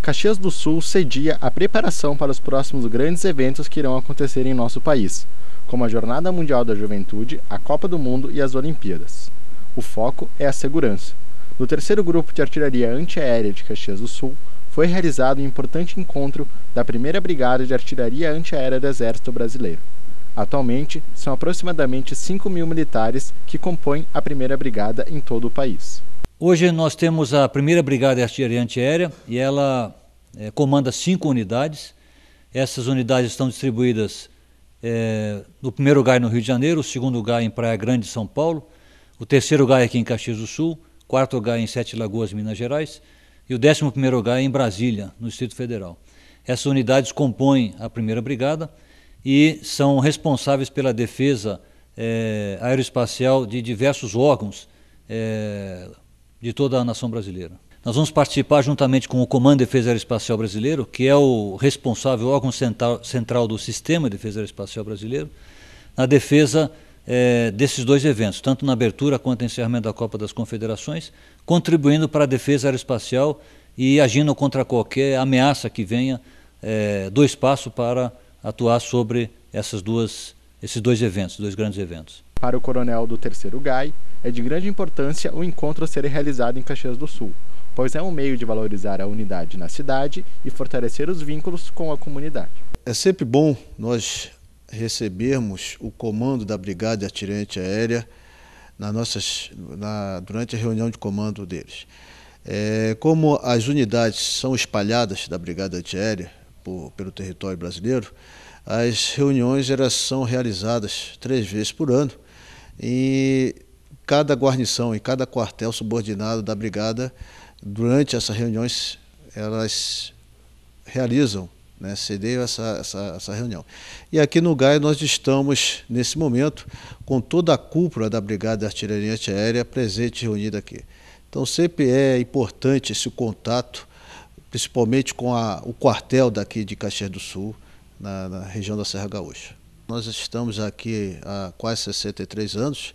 Caxias do Sul cedia a preparação para os próximos grandes eventos que irão acontecer em nosso país, como a Jornada Mundial da Juventude, a Copa do Mundo e as Olimpíadas. O foco é a segurança. No terceiro grupo de artilharia antiaérea de Caxias do Sul, foi realizado um importante encontro da 1 Brigada de Artilharia Antiaérea do Exército Brasileiro. Atualmente, são aproximadamente 5 mil militares que compõem a primeira brigada em todo o país. Hoje nós temos a primeira brigada de artilharia antiaérea e ela é, comanda cinco unidades. Essas unidades estão distribuídas é, no primeiro GAI no Rio de Janeiro, o segundo GAI em Praia Grande, São Paulo, o terceiro GAI aqui em Caxias do Sul, o quarto GAI em Sete Lagoas, Minas Gerais e o décimo primeiro GAI em Brasília, no Distrito Federal. Essas unidades compõem a primeira brigada e são responsáveis pela defesa é, aeroespacial de diversos órgãos é, de toda a nação brasileira. Nós vamos participar juntamente com o Comando de Defesa Aeroespacial Brasileiro, que é o responsável órgão central, central do Sistema de Defesa Aeroespacial Brasileiro, na defesa é, desses dois eventos, tanto na abertura quanto no encerramento da Copa das Confederações, contribuindo para a defesa aeroespacial e agindo contra qualquer ameaça que venha é, do espaço para atuar sobre essas duas, esses dois eventos, dois grandes eventos. Para o coronel do terceiro GAI, é de grande importância o encontro ser realizado em Caxias do Sul, pois é um meio de valorizar a unidade na cidade e fortalecer os vínculos com a comunidade. É sempre bom nós recebermos o comando da Brigada de Atirante Aérea na nossas, na, durante a reunião de comando deles. É, como as unidades são espalhadas da Brigada Antiaérea, por, pelo território brasileiro, as reuniões elas são realizadas três vezes por ano e cada guarnição e cada quartel subordinado da brigada, durante essas reuniões, elas realizam, né, cedeiam essa, essa, essa reunião. E aqui no GAI nós estamos, nesse momento, com toda a cúpula da Brigada de Artilharia Antiaérea presente e reunida aqui. Então sempre é importante esse contato principalmente com a, o quartel daqui de Caxias do Sul, na, na região da Serra Gaúcha. Nós estamos aqui há quase 63 anos.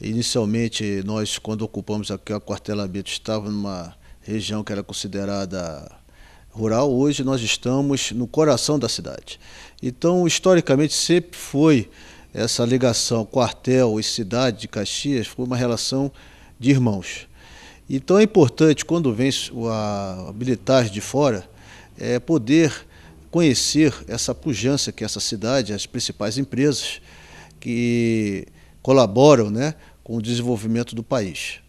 Inicialmente, nós, quando ocupamos aqui o aquartelamento, estava numa região que era considerada rural. Hoje, nós estamos no coração da cidade. Então, historicamente, sempre foi essa ligação quartel e cidade de Caxias, foi uma relação de irmãos. Então é importante, quando vem a habilitagem de fora, é poder conhecer essa pujança que é essa cidade, as principais empresas que colaboram né, com o desenvolvimento do país.